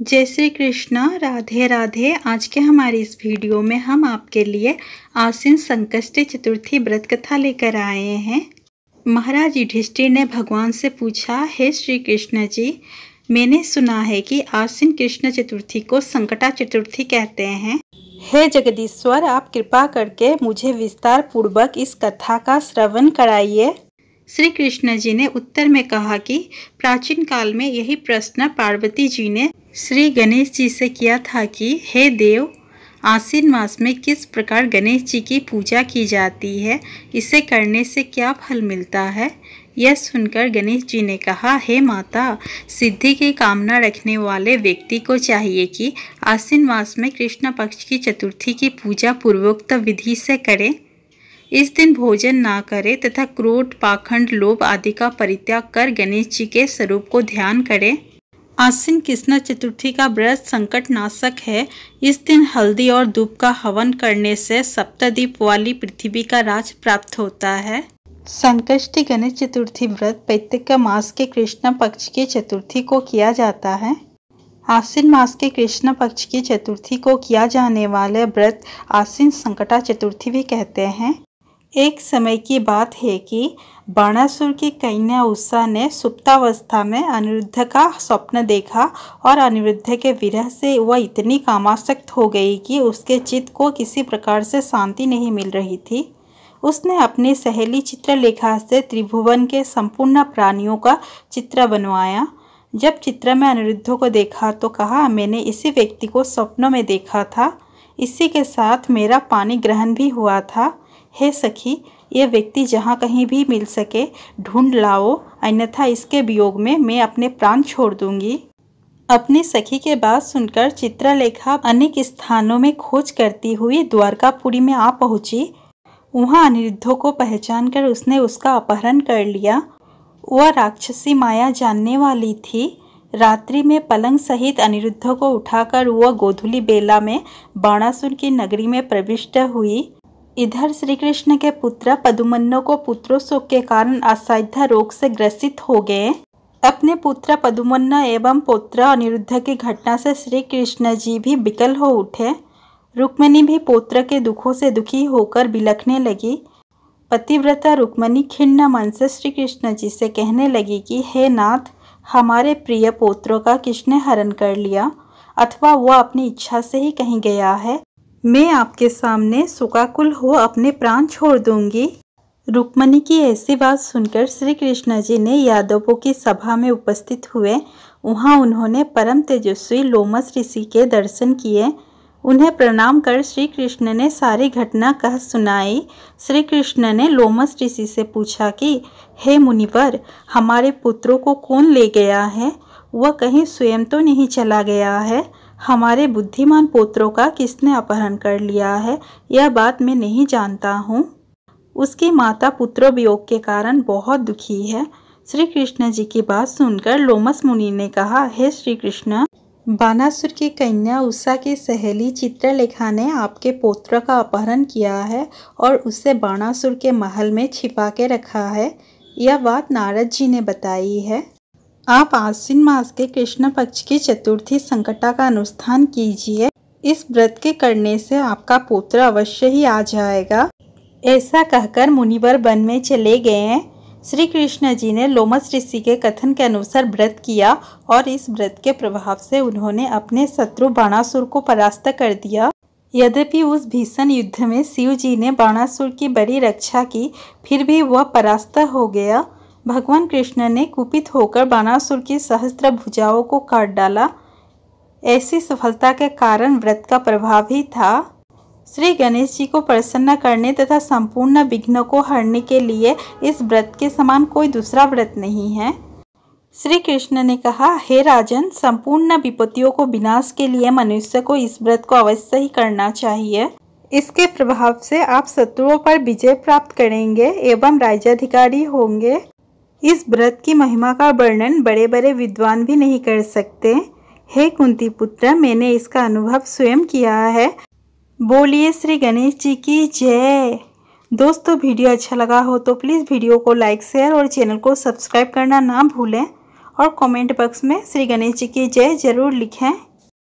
जय श्री कृष्णा राधे राधे आज के हमारे इस वीडियो में हम आपके लिए आसिन संकष्ट चतुर्थी व्रत कथा लेकर आए हैं महाराज युधिष्ठिर ने भगवान से पूछा हे श्री कृष्ण जी मैंने सुना है कि आसिन कृष्ण चतुर्थी को संकटा चतुर्थी कहते हैं हे जगदीश्वर आप कृपा करके मुझे विस्तार पूर्वक इस कथा का श्रवण कराइए श्री कृष्ण जी ने उत्तर में कहा कि प्राचीन काल में यही प्रश्न पार्वती जी ने श्री गणेश जी से किया था कि हे देव आसीन मास में किस प्रकार गणेश जी की पूजा की जाती है इसे करने से क्या फल मिलता है यह सुनकर गणेश जी ने कहा हे माता सिद्धि की कामना रखने वाले व्यक्ति को चाहिए कि आसीन मास में कृष्ण पक्ष की चतुर्थी की पूजा पूर्वोक्त विधि से करें इस दिन भोजन ना करें तथा क्रोध पाखंड लोभ आदि का परित्याग कर गणेश जी के स्वरूप को ध्यान करें आसिन कृष्णा चतुर्थी का व्रत संकट नाशक है इस दिन हल्दी और धूप का हवन करने से सप्तदीप वाली पृथ्वी का राज प्राप्त होता है संकष्टी गणेश चतुर्थी व्रत पैतृक मास के कृष्ण पक्ष की चतुर्थी को किया जाता है आसिन मास के कृष्ण पक्ष की चतुर्थी को किया जाने वाले व्रत आसिन संकटा चतुर्थी भी कहते हैं एक समय की बात है कि बाणासुर की कन्या उषा ने सुप्तावस्था में अनिरुद्ध का स्वप्न देखा और अनिरुद्ध के विरह से वह इतनी कामासक्त हो गई कि उसके चित्त को किसी प्रकार से शांति नहीं मिल रही थी उसने अपनी सहेली चित्रलेखा से त्रिभुवन के संपूर्ण प्राणियों का चित्र बनवाया जब चित्र में अनिरुद्ध को देखा तो कहा मैंने इसी व्यक्ति को स्वप्नों में देखा था इसी के साथ मेरा पानी ग्रहण भी हुआ था हे सखी ये व्यक्ति जहाँ कहीं भी मिल सके ढूंढ लाओ अन्यथा इसके वियोग में मैं अपने प्राण छोड़ दूंगी अपनी सखी के बात सुनकर चित्रलेखा अनेक स्थानों में खोज करती हुई द्वारकापुरी में आ पहुंची वहाँ अनिरुद्धो को पहचान कर उसने उसका अपहरण कर लिया वह राक्षसी माया जानने वाली थी रात्रि में पलंग सहित अनिरुद्धो को उठाकर वह गोधुली बेला में बाणासुर की नगरी में प्रविष्ट हुई इधर श्री कृष्ण के पुत्र पदुमन्नो को शोक के कारण असाध्य रोग से ग्रसित हो गए अपने पुत्र पदुमन्न एवं पुत्र अनिरुद्ध की घटना से श्री कृष्ण जी भी विकल हो उठे रुक्मणी भी पुत्र के दुखों से दुखी होकर बिलखने लगी पतिव्रता रुक्मणी खिन्न मन से श्री कृष्ण जी से कहने लगी कि हे नाथ हमारे प्रिय पोत्रों का किसने हरण कर लिया अथवा वह अपनी इच्छा से ही कहीं गया है मैं आपके सामने सुकाकुल हो अपने प्राण छोड़ दूंगी रुक्मणी की ऐसी बात सुनकर श्री कृष्ण जी ने यादवों की सभा में उपस्थित हुए वहाँ उन्होंने परम तेजस्वी लोमस ऋषि के दर्शन किए उन्हें प्रणाम कर श्री कृष्ण ने सारी घटना कह सुनाई श्री कृष्ण ने लोमस ऋषि से पूछा कि हे मुनिवर हमारे पुत्रों को कौन ले गया है वह कहीं स्वयं तो नहीं चला गया है हमारे बुद्धिमान पोत्रों का किसने अपहरण कर लिया है यह बात मैं नहीं जानता हूँ उसकी माता पुत्रों वियोग के कारण बहुत दुखी है श्री कृष्ण जी की बात सुनकर लोमस मुनि ने कहा हे श्री कृष्ण बानासुर की कन्या उषा की सहेली चित्रलेखा ने आपके पोत्र का अपहरण किया है और उसे बाणासुर के महल में छिपा के रखा है यह बात नारद जी ने बताई है आप आश्विन मास के कृष्ण पक्ष की चतुर्थी संकटा का अनुष्ठान कीजिए इस व्रत के करने से आपका पुत्र अवश्य ही आ जाएगा ऐसा कहकर मुनिवर वन में चले गए हैं श्री कृष्ण जी ने लोमस ऋषि के कथन के अनुसार व्रत किया और इस व्रत के प्रभाव से उन्होंने अपने शत्रु बाणासुर को परास्त कर दिया यद्यपि उस भीषण युद्ध में शिव जी ने बाणासुर की बड़ी रक्षा की फिर भी वह परास्त हो गया भगवान कृष्ण ने कुपित होकर बानासुर की सहस्त्र भुजाओं को काट डाला ऐसी सफलता के कारण व्रत का प्रभाव ही था श्री गणेश जी को प्रसन्न करने तथा संपूर्ण विघ्न को हरने के लिए इस व्रत के समान कोई दूसरा व्रत नहीं है श्री कृष्ण ने कहा हे राजन संपूर्ण विपत्तियों को विनाश के लिए मनुष्य को इस व्रत को अवश्य ही करना चाहिए इसके प्रभाव से आप शत्रुओं पर विजय प्राप्त करेंगे एवं राज्याधिकारी होंगे इस व्रत की महिमा का वर्णन बड़े बड़े विद्वान भी नहीं कर सकते हे कुंती पुत्र मैंने इसका अनुभव स्वयं किया है बोलिए श्री गणेश जी की जय दोस्तों वीडियो अच्छा लगा हो तो प्लीज़ वीडियो को लाइक शेयर और चैनल को सब्सक्राइब करना ना भूलें और कमेंट बॉक्स में श्री गणेश जी की जय ज़रूर लिखें